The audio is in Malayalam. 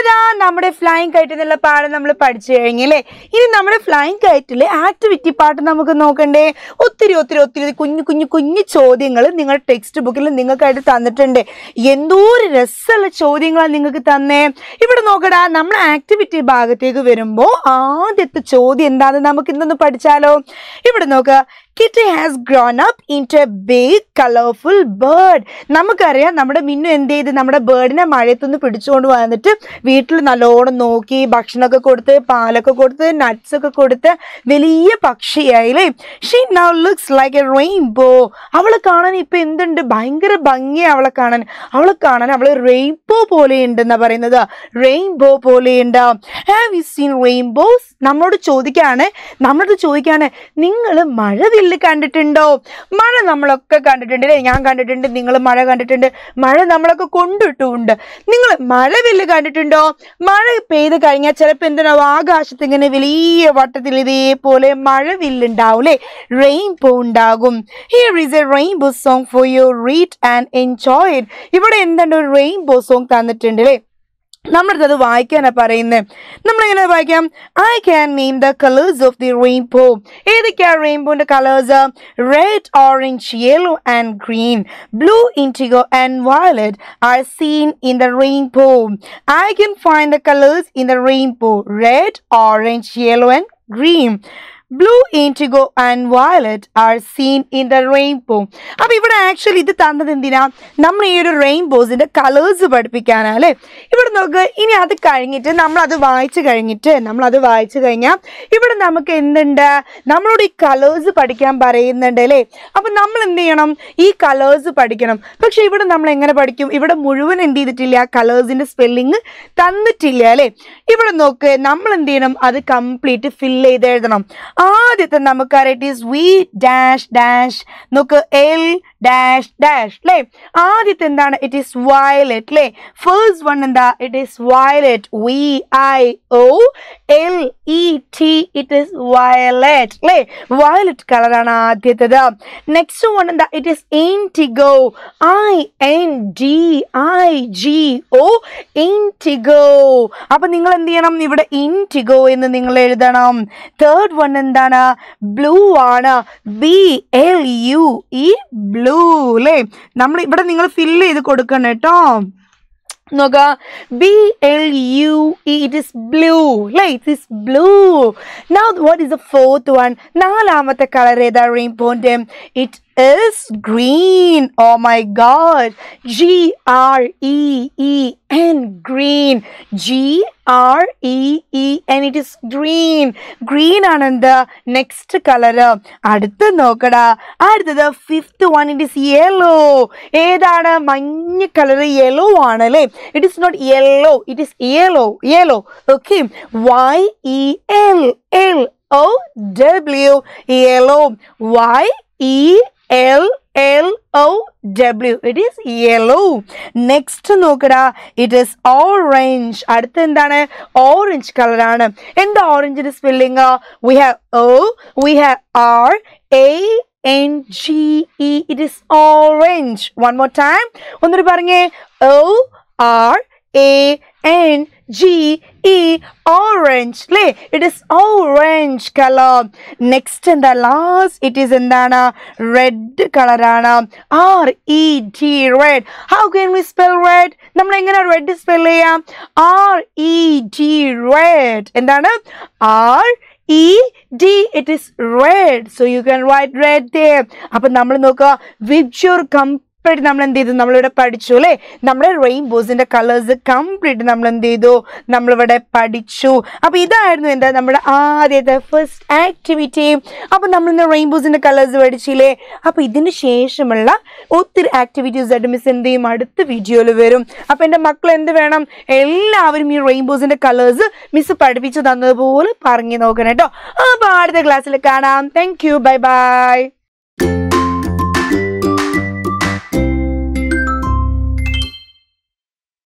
അപ്പൊ നമ്മുടെ ഫ്ലൈങ് കയറ്റ് എന്നുള്ള പാഠം നമ്മൾ പഠിച്ചു കഴിഞ്ഞല്ലേ ഇനി നമ്മുടെ ഫ്ലൈങ് കയറ്റിലെ ആക്ടിവിറ്റി പാട്ട് നമുക്ക് നോക്കണ്ടേ ഒത്തിരി ഒത്തിരി ഒത്തിരി കുഞ്ഞു കുഞ്ഞു കുഞ്ഞു ചോദ്യങ്ങൾ നിങ്ങളുടെ ടെക്സ്റ്റ് ബുക്കിൽ നിങ്ങൾക്കായിട്ട് തന്നിട്ടുണ്ട് എന്തോ ഒരു രസമുള്ള ചോദ്യങ്ങളാണ് നിങ്ങൾക്ക് തന്നേ ഇവിടെ നോക്കടാ നമ്മൾ ആക്ടിവിറ്റി ഭാഗത്തേക്ക് വരുമ്പോൾ ആദ്യത്തെ ചോദ്യം എന്താണെന്ന് നമുക്ക് ഇന്നൊന്ന് പഠിച്ചാലോ ഇവിടെ നോക്കുക kitty has grown up into a big colourful bird നമുക്കറിയാം നമ്മുടെ മിന്നു എന്ത് ചെയ്ത് നമ്മുടെ ബേർഡിനെ മഴയത്തുനിന്ന് പിടിച്ചുകൊണ്ട് വന്നിട്ട് വീട്ടിൽ നല്ലോണം നോക്കി ഭക്ഷണമൊക്കെ കൊടുത്ത് പാലൊക്കെ കൊടുത്ത് നട്ട്സ് ഒക്കെ കൊടുത്ത് വലിയ പക്ഷിയായില്ലേ she now looks like a rainbow അവളെ കാണാൻ ഇപ്പൊ എന്തുണ്ട് ഭയങ്കര ഭംഗിയാണ് അവളെ കാണാൻ അവളെ കാണാൻ അവള് റെയിൻബോ പോലെ ഉണ്ടെന്നാ പറയുന്നത് റെയിൻബോ പോലെ ഉണ്ട് ഹാവ് യു സീൻ റെയിൻബോസ് നമ്മളോട് ചോദിക്കാണ് നമ്മളോട് ചോദിക്കാണ് നിങ്ങൾ മഴ ചാനലിൽ കണ്ടിട്ടുണ്ടോ മഴ നമ്മളൊക്കെ കണ്ടിട്ടുണ്ട് അല്ലേ ഞാൻ കണ്ടിട്ടുണ്ട് നിങ്ങൾ മഴ കണ്ടിട്ടുണ്ട് മഴ നമ്മളൊക്കെ കൊണ്ടിട്ടുണ്ട് നിങ്ങൾ മഴ വല്ല് കണ്ടിട്ടുണ്ടോ മഴ പെയ്ത് കഴിഞ്ഞാൽ ചിലപ്പോൾ എന്തിനോ ആകാശത്ത് ഇങ്ങനെ വലിയ വട്ടത്തിൽ ഇതേപോലെ മഴ വില്ലുണ്ടാവൂലേ റെയിൻബോ ഉണ്ടാകും here is a rainbow song for you read and enjoy it ഇവിടെ എന്താണ് ഒരു റെയിൻബോ സോങ് തന്നിട്ടുണ്ട് അല്ലേ നമ്മളടുത്ത് അത് വായിക്കാനാണ് പറയുന്നത് നമ്മളിങ്ങനെ വായിക്കാം I can name the colours of the rainbow ഏതൊക്കെയാ റെയിൻബോന്റെ colours red orange yellow and green blue indigo and violet are seen in the rainbow I can find the colours in the rainbow red orange yellow and green blue indigo and violet are seen in the rainbow അപ്പോൾ ഇവിടെ ആക്ച്വലി ഇത് തന്നത് എന്തിനാ നമ്മൾ ഈ ഒരു റെയിൻബോസിൻ്റെ കളേഴ്സ് പഠിപ്പിക്കാനാണ് അല്ലേ ഇവിടെ നോക്ക് ഇനി അത് കഴിഞ്ഞിട്ട് നമ്മളത് വായിച്ചു കഴിഞ്ഞിട്ട് നമ്മളത് വായിച്ചു കഴിഞ്ഞാൽ ഇവിടെ നമുക്ക് എന്തുണ്ട് നമ്മളോട് ഈ കളേഴ്സ് പഠിക്കാൻ പറയുന്നുണ്ട് അല്ലേ അപ്പം നമ്മൾ എന്ത് ചെയ്യണം ഈ കളേഴ്സ് പഠിക്കണം പക്ഷേ ഇവിടെ നമ്മൾ എങ്ങനെ പഠിക്കും ഇവിടെ മുഴുവൻ എന്ത് ചെയ്തിട്ടില്ല കളേഴ്സിൻ്റെ സ്പെല്ലിങ് തന്നിട്ടില്ല അല്ലേ ഇവിടെ നോക്ക് നമ്മൾ എന്ത് ചെയ്യണം അത് കംപ്ലീറ്റ് ഫില്ല് ചെയ്ത് എഴുതണം ആദ്യത്തെ നമുക്കറിയാം it is V dash dash നോക്ക് എൽ ഡാഷ് ഡാഷ് അല്ലേ ആദ്യത്തെ എന്താണ് ഇറ്റ് ഈസ് വയലറ്റ് അല്ലേ ഫേഴ്സ് വൺ എന്താ it is violet V I O L E T it is violet അല്ലേ വയലറ്റ് കളറാണ് ആദ്യത്തേത് നെക്സ്റ്റ് വൺ എന്താ it is indigo I N D I G O indigo അപ്പൊ നിങ്ങൾ എന്ത് ചെയ്യണം ഇവിടെ ടി ഗോ എന്ന് നിങ്ങൾ എഴുതണം തേർഡ് വൺ എന്താണ് ബ്ലൂ ആണ് B L U E blue ഇടൂ അല്ലേ നമ്മൾ ഇവിടെ നിങ്ങൾ ഫില്ല് ചെയ്ത് കൊടുക്കണം കേട്ടോ നോക്കുക B L U it is blue അല്ലേ it is blue now what is the fourth one നാലാമത്തെ കളർ ഏതാ റെയിൻബോൻ്റെ it is green. Oh my God. G R E E N green. G R E E N. It is green. Green ananda. Next color. Adutha nokada. Adutha the fifth one. It is yellow. Edana many color yellow anale. It is not yellow. It is yellow. Yellow. Okay. Y E L L O W. Yellow. Y E -L -L. L L O W it is yellow next നോക്കടാ ഇറ്റ് ഈസ് ഓറഞ്ച് അടുത്ത എന്താണ് ഓറഞ്ച് കളറാണ് എന്താ ഓറഞ്ചിന്റെ spelling we have O we have R A N G E it is orange one more time ഒന്നൊരു പറഞ്ഞേ O R A N G E orange അല്ലേ it is orange colour next എന്താ ലാസ്റ്റ് ഇറ്റ് ഈസ് എന്താണ് റെഡ് കളറാണ് R E T red how can we spell red നമ്മൾ എങ്ങനെ റെഡ് സ്പെൽ ചെയ്യാം ആർ ഇ ടി റെഡ് എന്താണ് R E D it is red so you can write red ദേ അപ്പം നമ്മൾ നോക്കുക വിബ്ജോർ കമ്പ കംപ്ലീറ്റ് നമ്മൾ എന്ത് ചെയ്തു നമ്മളിവിടെ പഠിച്ചു അല്ലേ നമ്മുടെ റെയിൻബോസിന്റെ കളേഴ്സ് കംപ്ലീറ്റ് നമ്മൾ എന്ത് ചെയ്തു നമ്മളിവിടെ പഠിച്ചു അപ്പൊ ഇതായിരുന്നു എന്താ നമ്മുടെ ആദ്യത്തെ ഫസ്റ്റ് ആക്ടിവിറ്റി അപ്പൊ നമ്മൾ ഇന്ന് റെയിൻബോസിന്റെ കളേഴ്സ് പഠിച്ചില്ലേ അപ്പൊ ഇതിന് ശേഷമുള്ള ഒത്തിരി ആക്ടിവിറ്റീസ് ആയിട്ട് മിസ് എന്ത് ചെയ്യും അടുത്ത വീഡിയോയിൽ വരും അപ്പൊ എന്റെ മക്കൾ എന്ത് വേണം എല്ലാവരും ഈ റെയിൻബോസിന്റെ കളേഴ്സ് മിസ് പഠിപ്പിച്ചു തന്നതുപോലെ പറഞ്ഞു നോക്കണം കേട്ടോ അപ്പൊ അടുത്ത ക്ലാസ്സിൽ കാണാം താങ്ക് യു ബൈ ബൈ